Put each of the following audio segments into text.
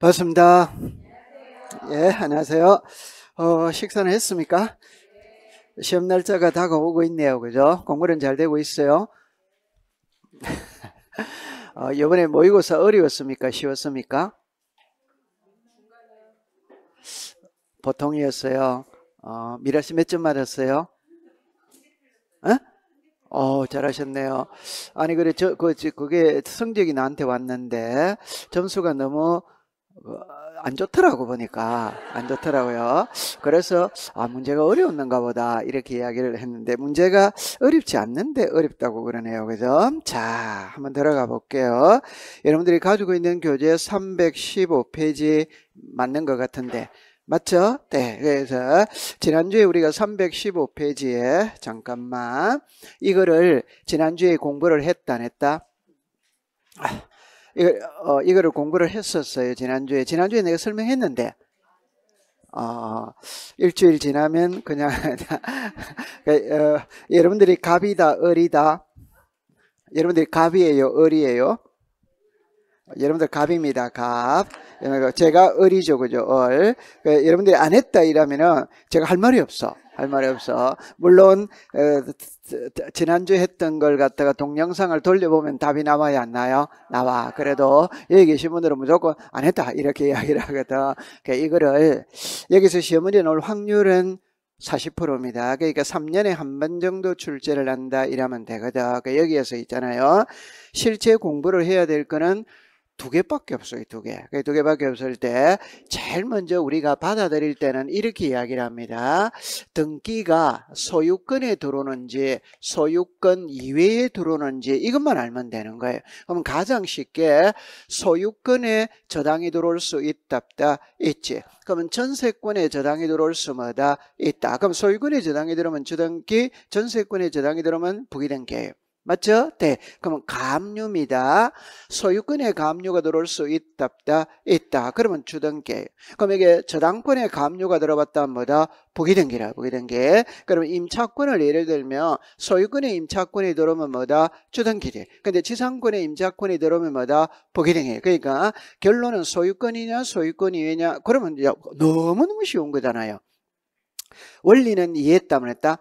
반갑습니다. 예, 안녕하세요. 어, 식사는 했습니까? 시험 날짜가 다가오고 있네요. 그죠? 공부는 잘 되고 있어요. 어, 이번에 모의고사 어려웠습니까? 쉬웠습니까? 보통이었어요. 어, 미라 씨 몇점 맞았어요? 어? 어? 잘하셨네요. 아니, 그래, 저, 그, 그게 성적이 나한테 왔는데, 점수가 너무 어, 안 좋더라고 보니까 안 좋더라고요. 그래서 아 문제가 어려웠는가 보다 이렇게 이야기를 했는데 문제가 어렵지 않는데 어렵다고 그러네요. 그죠? 자, 한번 들어가 볼게요. 여러분들이 가지고 있는 교재 315페이지 맞는 것 같은데 맞죠? 네. 그래서 지난주에 우리가 315페이지에 잠깐만 이거를 지난주에 공부를 했다 안 했다? 아. 이거, 어, 이거를 공부를 했었어요. 지난주에. 지난주에 내가 설명했는데, 어, 일주일 지나면 그냥 그, 어, 여러분들이 갑이다 을이다 여러분들이 갑이에요 을이에요 여러분들 갑입니다 갑 제가 을이죠 그죠 을 그, 여러분들이 안 했다 이러면은 제가 할 말이 없어 할 말이 없어. 물론 어, 지난주 했던 걸 갖다가 동영상을 돌려보면 답이 나와야안 나요? 나와. 그래도 여기 계신 분들은 무조건 안 했다 이렇게 이야기를 하거든. 그러니까 이거를 여기서 시어머니 나올 확률은 40%입니다. 그러니까 3년에 한 번 정도 출제를 한다 이러면 되거든. 그러니까 여기에서 있잖아요. 실제 공부를 해야 될 거는 두 개밖에 없어요. 두 개. 두 개밖에 없을 때 제일 먼저 우리가 받아들일 때는 이렇게 이야기를 합니다. 등기가 소유권에 들어오는지 소유권 이외에 들어오는지 이것만 알면 되는 거예요. 그럼 가장 쉽게 소유권에 저당이 들어올 수 있답다 있지. 그러면 전세권에 저당이 들어올 수마다 있다. 그럼 소유권에 저당이 들어오면 주등기 전세권에 저당이 들어오면 부기등기예요. 맞죠? 대. 네. 그러면 감류입니다. 소유권의 감류가 들어올 수 있답다, 있다. 그러면 주등계. 그럼 이게 저당권의 감류가 들어봤다면 뭐다? 부기등기라, 부기등기. 그러면 임차권을 예를 들면 소유권의 임차권이 들어오면 뭐다? 주등기지. 근데 지상권의 임차권이 들어오면 뭐다? 부기등기. 그러니까 결론은 소유권이냐, 소유권이 냐 그러면 너무너무 쉬운 거잖아요. 원리는 이해했다면 했다?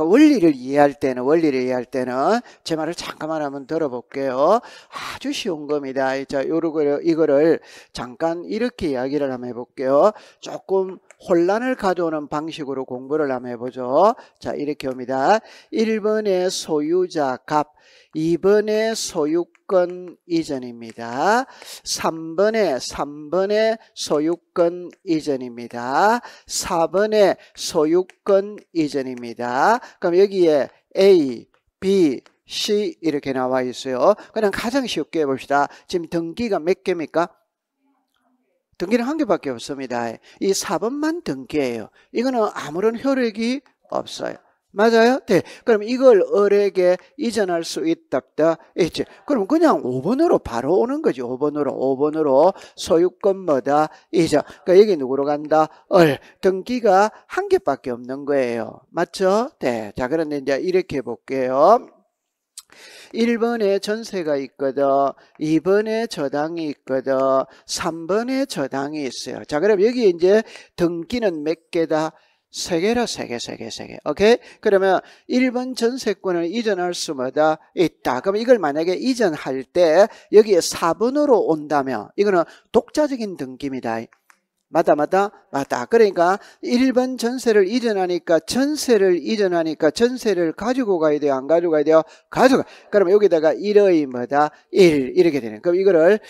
그 원리를 이해할 때는 원리를 이해할 때는 제 말을 잠깐만 한번 들어볼게요. 아주 쉬운 겁니다. 자, 요거 이거를 잠깐 이렇게 이야기를 한번 해볼게요. 조금 혼란을 가져오는 방식으로 공부를 한번 해보죠. 자, 이렇게 옵니다. 1번의 소유자 값, 2번의 소유권 이전입니다. 3번의 3번의 소유권 이전입니다. 4번의 소유권 이전입니다. 그럼 여기에 A, B, C 이렇게 나와 있어요. 그냥 가장 쉽게 봅시다 지금 등기가 몇 개입니까? 등기는 한 개밖에 없습니다. 이 4번만 등기예요. 이거는 아무런 효력이 없어요. 맞아요? 네. 그럼 이걸 을에게 이전할 수 있답다. 있지. 그럼 그냥 5번으로 바로 오는 거지. 5번으로, 5번으로 소유권 뭐다? 이전. 그러니까 여기 누구로 간다? 을. 등기가 한 개밖에 없는 거예요. 맞죠? 네. 자, 그런데 이제 이렇게 볼게요. 1번에 전세가 있거든 2번에 저당이 있거든 3번에 저당이 있어요 자 그럼 여기 이제 등기는 몇 개다 세개로세 개, 세 개, 세 개. 오케이? 그러면 일 번 전세권을 이전할 수마다 있다. 그럼 이걸 만약에 이전할 때 여기에 4번으로 온다면 이거는 독자적인 등기입니다. 맞다 맞다 맞다 그러니까 일 번 전세를 이전하니까 전세를 이전하니까 전세를 가지고 가야 돼요 안 가지고 가야 돼요 가져가 그러면 여기다가 1의 뭐다 1 이렇게 되는 그럼 이거를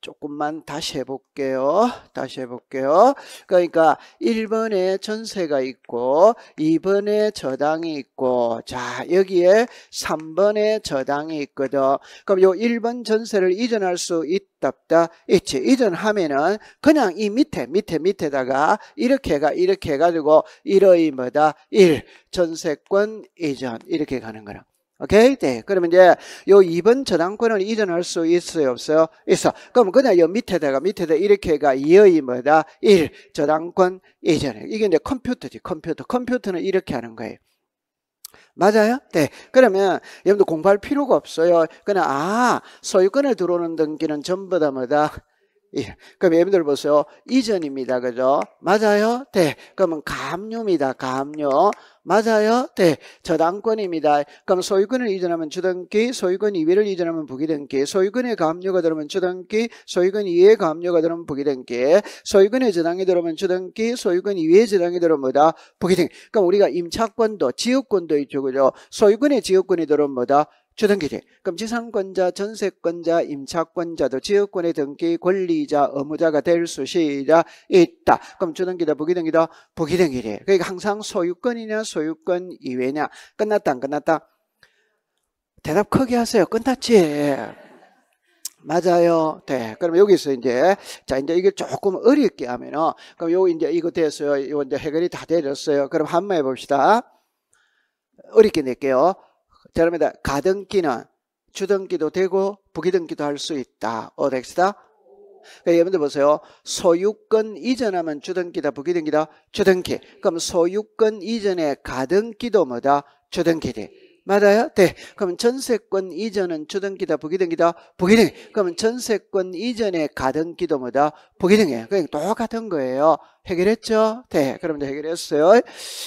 조금만 다시 해볼게요. 다시 해볼게요. 그러니까 1번에 전세가 있고 2번에 저당이 있고 자 여기에 3번에 저당이 있거든. 그럼 요 1번 전세를 이전할 수 있다 다 있지. 이전하면은 그냥 이 밑에 밑에 밑에다가 이렇게가 이렇게 해가지고 1의 뭐다 1 전세권 이전 이렇게 가는 거라. 오케이? 네. 그러면 이제 요 2번 저당권을 이전할 수 있어요? 없어요? 있어. 그럼 그냥 요 밑에다가 밑에다 이렇게가 2의 뭐다? 1. 저당권 이전해. 이게 이제 컴퓨터지. 컴퓨터. 컴퓨터는 이렇게 하는 거예요. 맞아요? 네. 그러면 여러분들 공부할 필요가 없어요. 그냥 아 소유권에 들어오는 등기는 전부 다 뭐다 예. 그럼 예를 들어 보세요. 이전입니다. 그죠? 맞아요? 네. 그러면 감료입니다. 감료. 맞아요? 네. 저당권입니다. 그럼 소유권을 이전하면 주등기, 소유권 이외를 이전하면 부기등기, 소유권의 감료가 들어오면 주등기, 소유권 이외의 감료가 들어오면 부기등기, 소유권의 저당이 들어오면 주등기, 소유권 이외의 저당이 들어오면 뭐다? 부기등기. 그럼 우리가 임차권도, 지역권도 있죠. 그죠? 소유권의 지역권이 들어오면 뭐다? 주등기지. 그럼 지상권자, 전세권자, 임차권자도 지역권의 등기 권리자, 의무자가 될 수시라 있다. 그럼 주등기다, 부기등기다, 부기등기래. 그러니까 항상 소유권이냐, 소유권 이외냐. 끝났다, 안 끝났다? 대답 크게 하세요. 끝났지. 맞아요. 네. 그럼 여기서 이제, 자, 이제 이게 조금 어렵게 하면은, 그럼 요, 이제 이거 됐어요. 요, 이제 해결이 다 되었어요. 그럼 한번 해봅시다. 어렵게 낼게요. 여러분들 가등기는 주등기도 되고 부기등기도 할 수 있다. 어렉스다? 그러니까 예, 여러분들 보세요. 소유권 이전하면 주등기다 부기등기다 주등기. 그럼 소유권 이전에 가등기도 뭐다? 주등기지. 맞아요? 네. 그럼 전세권 이전은 주등기다 부기등기다 부기등기. 그럼 전세권 이전에 가등기도 뭐다? 부기등기 그러니까 똑같은 거예요. 해결했죠? 대. 네, 그럼 이제 해결했어요.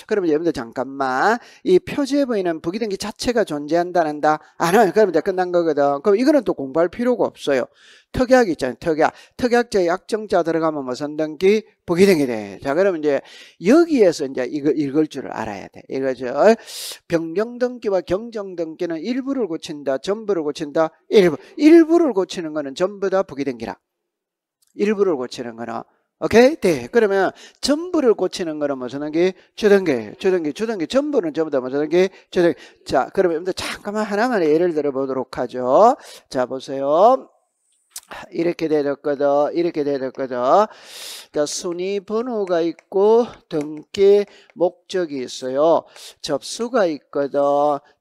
그럼 이제 여러분들 잠깐만. 이 표지에 보이는 부기등기 자체가 존재한다는다? 안 아, 해. 네, 그럼 이제 끝난 거거든. 그럼 이거는 또 공부할 필요가 없어요. 특약 있잖아요. 특약. 특약제 약정자 들어가면 무슨 뭐 등기? 부기등기 돼. 네. 자, 그럼 이제 여기에서 이제 이거 읽을 줄 알아야 돼. 이거죠. 변경등기와 경정등기는 일부를 고친다, 전부를 고친다, 일부. 일부를 고치는 거는 전부 다 부기등기라. 일부를 고치는 거는 오케이? 네. 그러면 전부를 고치는 거는 뭐 저단계, 저단계, 저단계, 저단계, 전부는 전부 다뭐 저단계, 저단계. 자, 그러면 여러분들 잠깐만 하나만 예를 들어보도록 하죠. 자, 보세요. 이렇게 되었거든 이렇게 되었거든 그러니까 순위 번호가 있고 등기 목적이 있어요 접수가 있거든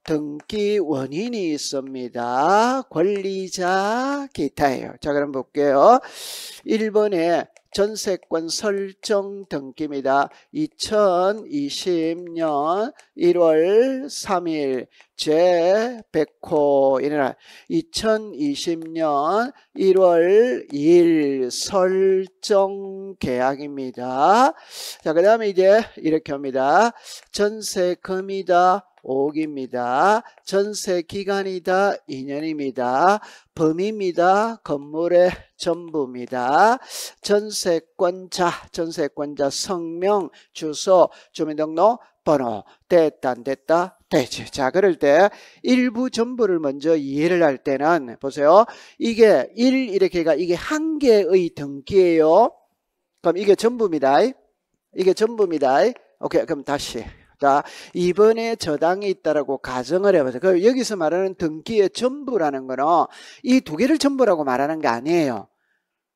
등기 원인이 있습니다 권리자 기타예요 자 그럼 볼게요 1번에 전세권 설정 등기입니다. 2020년 1월 3일 제100호 이날 2020년 1월 2일 설정 계약입니다. 자, 그 다음에 이제 이렇게 합니다. 전세금이다. 옥입니다. 전세 기간이다. 2년입니다. 범입니다. 건물의 전부입니다. 전세권자, 전세권자 성명, 주소, 주민등록, 번호, 됐다 안 됐다 되지. 자 그럴 때 일부 전부를 먼저 이해를 할 때는 보세요. 이게 1 이렇게가 이게 한 개의 등기예요. 그럼 이게 전부입니다. 이게 전부입니다. 오케이 그럼 다시 자, 이번에 저당이 있다라고 가정을 해보세요. 그 여기서 말하는 등기의 전부라는 거는 이두 개를 전부라고 말하는 게 아니에요.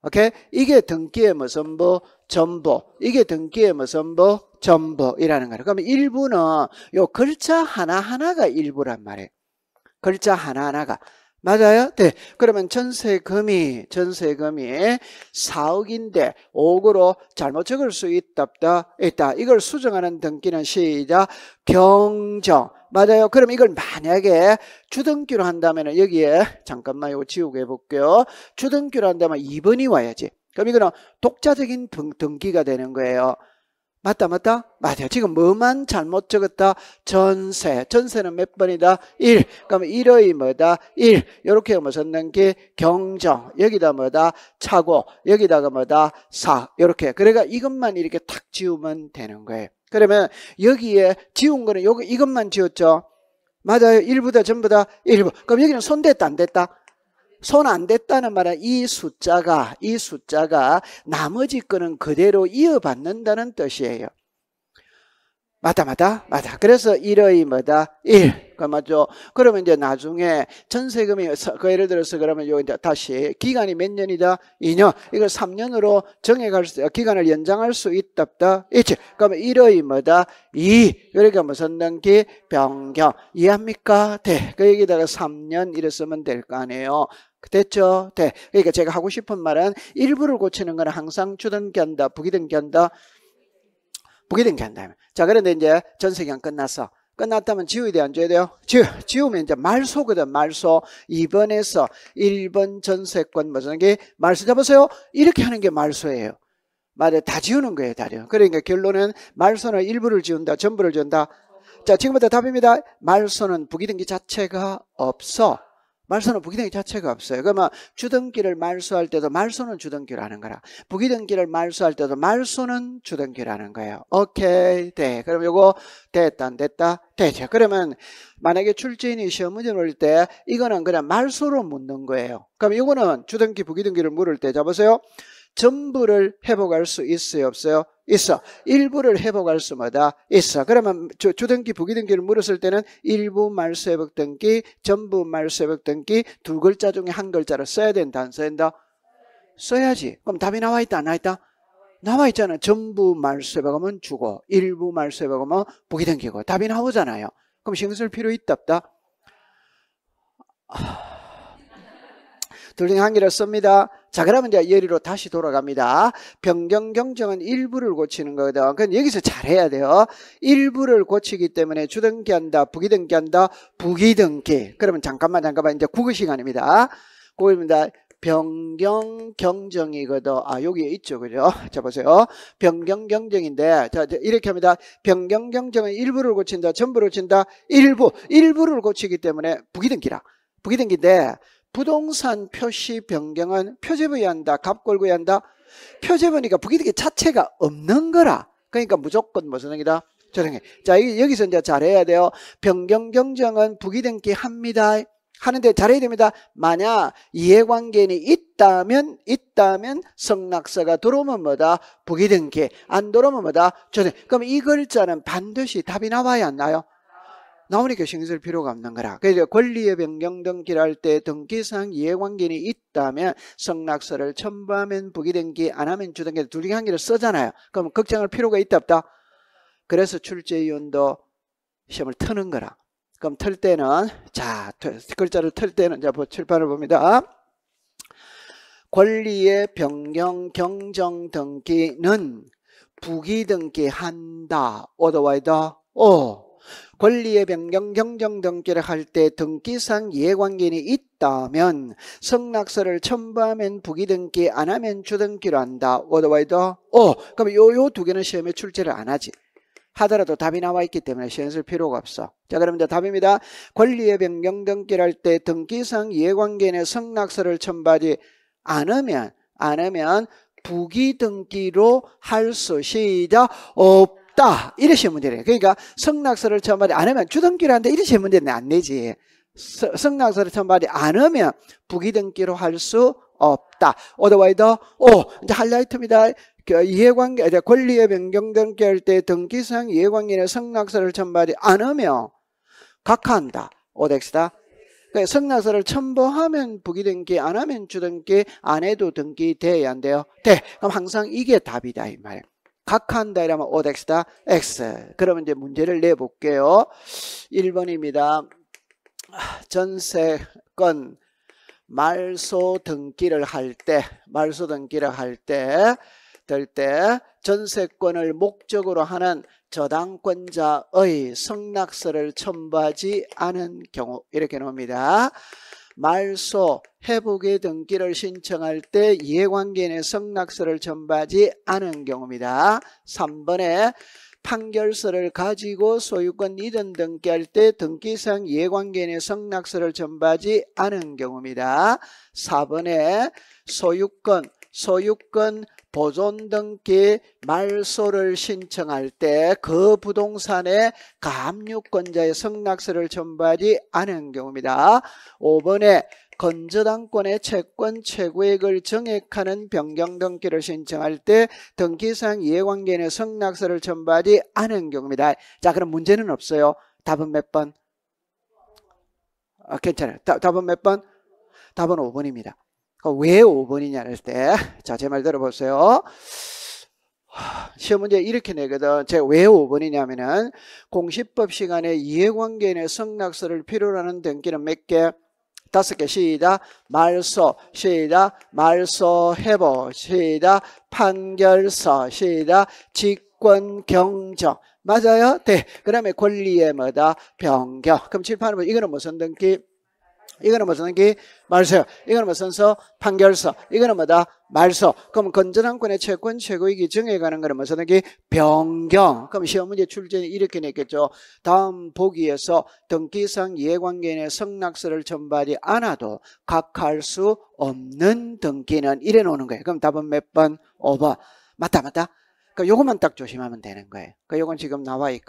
오케이? 이게 등기의 무슨 뭐 전부, 이게 등기의 무슨 뭐 전부이라는 거예요. 그러면 일부는 요 글자 하나하나가 일부란 말이에요. 글자 하나하나가. 맞아요? 네. 그러면 전세금이 전세금이 4억인데 5억으로 잘못 적을 수 있답다 있다. 이걸 수정하는 등기는 시작 경정 맞아요. 그럼 이걸 만약에 주등기로 한다면 여기에 잠깐만 이거 지우고 해볼게요. 주등기로 한다면 2번이 와야지. 그럼 이거는 독자적인 등기가 되는 거예요. 맞다 맞다 맞아요 지금 뭐만 잘못 적었다 전세 전세는 몇 번이다 1 그럼 1의 뭐다 1 이렇게 뭐적는게 경정 여기다 뭐다 차고 여기다가 뭐다 4 이렇게 그러니까 이것만 이렇게 탁 지우면 되는 거예요 그러면 여기에 지운 거는 요거 이것만 지웠죠 맞아요 일부다 전부 다 일부 그럼 여기는 손댔다 안 됐다 손안 댔다는 말은 이 숫자가 이 숫자가 나머지 거는 그대로 이어받는다는 뜻이에요. 맞다, 맞다, 맞다. 그래서 일의 뭐다? 일. 그 맞죠? 그러면 이제 나중에 전세금이, 그 예를 들어서 그러면 요 이제 다시 기간이 몇 년이다? 2년. 이걸 3년으로 정해갈 수, 기간을 연장할 수 있답다? 있지. 그러면 일의 뭐다? 이. 그러니까 무슨 등기? 변경. 이해합니까? 대. 그 여기다가 3년 이랬으면 될 거 아니에요. 됐죠? 대. 그러니까 제가 하고 싶은 말은 일부를 고치는 건 항상 주등기한다, 부기등기한다, 부결이 한다면. 자, 그런데 이제 전세기 끝났어. 끝났다면 지우에 대한 죄 돼요? 지우, 지우면 이제 말소거든, 말소. 2번에서 1번 전세권 뭐라는 게 말소 잡으세요? 이렇게 하는 게 말소예요. 말을 다 지우는 거예요, 다려. 그러니까 결론은 말소는 일부를 지운다, 전부를 지운다. 자, 지금부터 답입니다. 말소는 부기등기 자체가 없어. 말소는 부기등기 자체가 없어요. 그러면 그러니까 뭐 주등기를 말소할 때도 말소는 주등기로 하는 거라. 부기등기를 말소할 때도 말소는 주등기로 하는 거예요. 오케이, 네. 그럼 요거 됐다, 안 됐다, 되죠. 그러면 만약에 출제인이 시험 문제 물을 때 이거는 그냥 말소로 묻는 거예요. 그럼 이거는 주등기, 부기등기를 물을 때 잡으세요. 전부를 회복할 수 있어요? 없어요? 있어. 일부를 회복할 수마다 있어. 그러면 주, 주등기, 부기등기를 물었을 때는 일부 말수 회복등기, 전부 말수 회복등기 두 글자 중에 한 글자를 써야 된다, 안 써야 된다? 써야지. 그럼 답이 나와 있다, 안 나와 있다? 나와 있잖아. 전부 말수 회복하면 주고, 일부 말수 회복하면 부기등기고. 답이 나오잖아요. 그럼 신경 쓸 필요 있다, 없다? 둘 중에 한 개를 씁니다. 자 그러면 이제 예리로 다시 돌아갑니다. 변경 경정은 일부를 고치는 거거든. 그럼 여기서 잘해야 돼요. 일부를 고치기 때문에 주등기한다, 부기등기한다, 부기등기. 그러면 잠깐만 잠깐만 이제 국어 시간입니다. 국어입니다. 변경 경정이거든. 아, 여기 있죠. 그죠? 자, 보세요. 변경 경정인데, 자, 이렇게 합니다. 변경 경정은 일부를 고친다, 전부를 고친다, 일부. 일부를 고치기 때문에 부기등기라. 부기등기인데, 부동산 표시 변경은 표제부에야 한다. 갑골고여야 한다. 표제부니까 부기등의 자체가 없는 거라. 그러니까 무조건 무슨 행이다? 저행해. 자 여기서 이제 잘해야 돼요. 변경 경정은 부기등기 합니다. 하는데 잘해야 됩니다. 만약 이해관계인이 있다면 있다면 성낙서가 들어오면 뭐다 부기등기 안 들어오면 뭐다 저행. 그럼 이 글자는 반드시 답이 나와야 안 나요? 나오니까 신경 쓸 필요가 없는 거라. 그래서 권리의 변경 등기를 할 때 등기상 이해관계인 있다면 성낙서를 첨부하면 부기등기 안 하면 주등기 둘 중에 한 개를 쓰잖아요. 그럼 걱정할 필요가 있다 없다? 그래서 출제위원도 시험을 트는 거라. 그럼 틀 때는 자 글자를 틀 때는 자 칠판을 봅니다. 권리의 변경 경정 등기는 부기 등기한다. 오더와이더 오. 권리의 변경, 경정 등기를 할 때 등기상 이해관계인이 있다면 승낙서를 첨부하면 부기등기 안 하면 주등기로 한다. 워더와이더 어, 그럼 요 요 두 개는 시험에 출제를 안 하지. 하더라도 답이 나와 있기 때문에 시험 쓸 필요가 없어. 자, 그럼 이제 답입니다. 권리의 변경 등기를 할 때 등기상 이해관계인의 승낙서를 첨부하지 않으면 안으면 부기등기로 할수 시작 없 없다. 이러시 문제래. 그러니까 성낙서를 처음에 안 하면 주등기라는데 이러시 문제는 안 내지. 성낙서를 처음에 안 하면 부기등기로 할 수 없다. 오더와이더 오 어, 이제 할라이트입니다. 그 이해관계 권리의 변경 등기할 때 등기상 이해관계는 성낙서를 첨부하지 않으 각하한다. 오덱스다. 그 성낙서를 첨부하면 부기등기 안 하면 주등기 안 해도 등기 돼야 안 돼요. 돼. 그럼 항상 이게 답이다 이 말이에요. 각한다 이러면 5x다 x 그러면 이제 문제를 내볼게요 1번입니다 전세권 말소 등기를 할때 말소 등기를 할 때 될때 전세권을 목적으로 하는 저당권자의 승낙서를 첨부하지 않은 경우 이렇게 나옵니다 말소, 회복의 등기를 신청할 때 이해관계인의 승낙서를 전부하지 않은 경우입니다. 3번에 판결서를 가지고 소유권 이전 등기할 때 등기상 이해관계인의 승낙서를 전부하지 않은 경우입니다. 4번에 소유권 소유권 보존 등기 말소를 신청할 때 그 부동산의 가압류권자의 승낙서를 전부하지 않은 경우입니다. 5번에 건저당권의 채권 최고액을 정액하는 변경 등기를 신청할 때 등기상 이해관계인의 승낙서를 전부하지 않은 경우입니다. 자 그럼 문제는 없어요. 답은 몇 번? 아, 괜찮아요. 다, 답은 몇 번? 답은 5번입니다. 그 왜 5번이냐 할 때, 자, 제 말 들어보세요. 시험 문제 이렇게 내거든. 제가 왜 5번이냐면은 공시법 시간에 이해관계에 인 성낙서를 필요로 하는 등기는 몇 개? 다섯 개 시작 말소 시작 말소 해보 시작 판결서 시작 직권 경정 맞아요? 네. 그 다음에 권리의 뭐다? 변경. 그럼 칠판은 뭐, 이거는 무슨 등기? 이거는 무슨 기 말서요. 이거는 무슨 서 판결서. 이거는 뭐다 말서. 그럼 건전한 권의 채권 최고의 기증에 관한 거는 무슨 기 변경. 그럼 시험 문제 출제는 이렇게 냈겠죠. 다음 보기에서 등기상 이해관계인의 성낙서를 전부하지 않아도 각할 수 없는 등기는 이래 놓는 거예요. 그럼 답은 몇 번? 오번 맞다 맞다. 그럼 그러니까 요것만 딱 조심하면 되는 거예요. 그 요건 지금 나와 있고.